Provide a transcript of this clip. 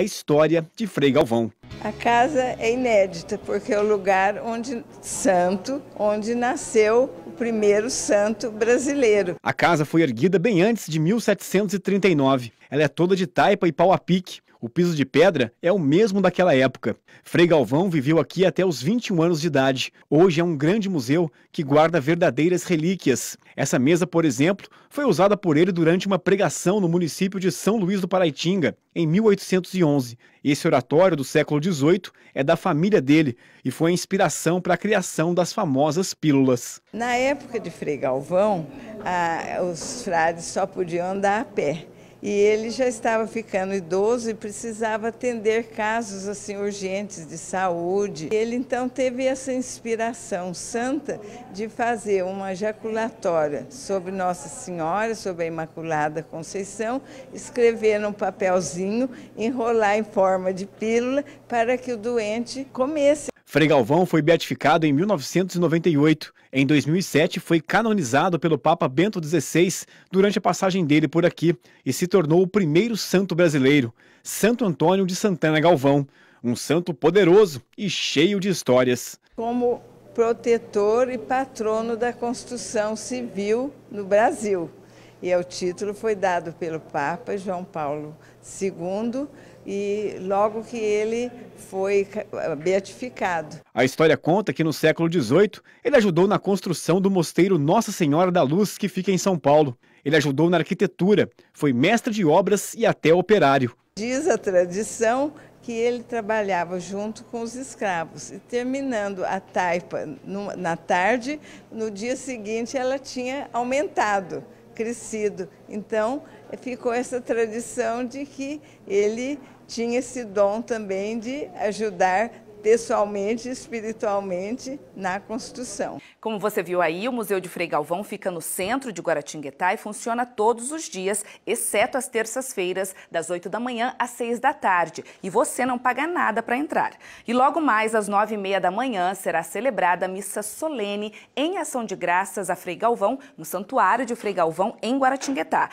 a história de Frei Galvão. A casa é inédita porque é o lugar onde santo, onde nasceu o primeiro santo brasileiro. A casa foi erguida bem antes de 1739. Ela é toda de taipa e pau a pique o piso de pedra é o mesmo daquela época. Frei Galvão viveu aqui até os 21 anos de idade. Hoje é um grande museu que guarda verdadeiras relíquias. Essa mesa, por exemplo, foi usada por ele durante uma pregação no município de São Luís do Paraitinga, em 1811. Esse oratório do século XVIII é da família dele e foi a inspiração para a criação das famosas pílulas. Na época de Frei Galvão, ah, os frades só podiam andar a pé. E ele já estava ficando idoso e precisava atender casos assim urgentes de saúde. Ele então teve essa inspiração santa de fazer uma jaculatória sobre Nossa Senhora, sobre a Imaculada Conceição, escrever num papelzinho, enrolar em forma de pílula para que o doente comesse Frei Galvão foi beatificado em 1998. Em 2007, foi canonizado pelo Papa Bento XVI durante a passagem dele por aqui e se tornou o primeiro santo brasileiro, Santo Antônio de Santana Galvão, um santo poderoso e cheio de histórias. Como protetor e patrono da construção civil no Brasil. E é o título foi dado pelo Papa João Paulo II e logo que ele foi beatificado. A história conta que no século XVIII ele ajudou na construção do mosteiro Nossa Senhora da Luz, que fica em São Paulo. Ele ajudou na arquitetura, foi mestre de obras e até operário. Diz a tradição que ele trabalhava junto com os escravos. E terminando a taipa na tarde, no dia seguinte ela tinha aumentado crescido. Então, ficou essa tradição de que ele tinha esse dom também de ajudar pessoalmente e espiritualmente na construção. Como você viu aí, o Museu de Frei Galvão fica no centro de Guaratinguetá e funciona todos os dias, exceto as terças-feiras, das 8 da manhã às 6 da tarde. E você não paga nada para entrar. E logo mais às 9 e meia da manhã será celebrada a missa solene em ação de graças a Frei Galvão, no Santuário de Frei Galvão, em Guaratinguetá.